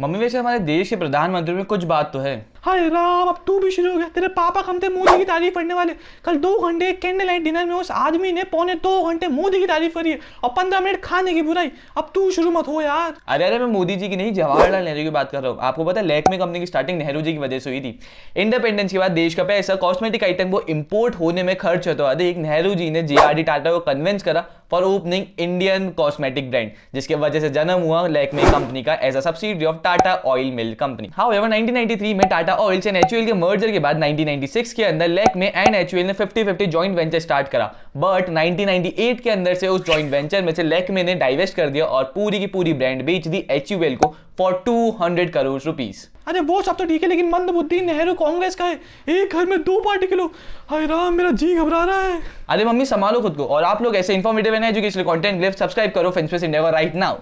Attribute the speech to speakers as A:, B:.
A: mummy वैसे हमारे देश के प्रधानमंत्री में कुछ बात तो है
B: हाय राम अब तू भी शुरू हो गया तेरे पापा कम थे मोदी की तारीफ करने वाले कल दो घंटे कैंडल लाइट डिनर में उस आदमी ने पौने दो घंटे मोदी की तारीफ करी है और पंद्रह मिनट खाने की बुराई अब तू शुरू मत हो यार
A: अरे अरे मैं मोदी जी की नहीं जवाहरलाल नेहरू की बात कर रहा हूँ आपको पता है लैक में कंपनी की स्टार्टिंग नेहरू जी की वजह से हुई थी इंडिपेंडेंस के बाद देश का पैसा कॉस्मेटिक आइटम को इम्पोर्ट होने में खर्च होता है एक नेहरू जी ने जे टाटा को कन्विंस करा for opening Indian cosmetic brand जिसके वजह से जन्म हुआ लैक में कंपनी का as a subsidy of Tata oil mill company however nineteen में टाटा ऑयल्स एंड एच के मर्जर के बाद 1996 के अंदर लेक e में एंड एच ने 50-50 जॉइंट वेंचर स्टार्ट करा बट 1998 के अंदर से उस जॉइंट वेंचर में से लेक e में ने डाइवेस्ट कर दिया और पूरी की पूरी ब्रांड बेच दी एच को फॉर 200 करोड़ रुपीज
B: अरे वो सब तो ठीक है लेकिन मंदबुद्धि नेहरू कांग्रेस का है एक घर में दो पार्टी के लोग हाय राम मेरा जी घबरा रहा है
A: अरे मम्मी संभालो खुद को और आप लोग ऐसे इन्फॉर्मेटिव एंड एजुकेशनल कंटेंट लिफ्ट सब्सक्राइब करो फेंसपेस इंडिया राइट नाउ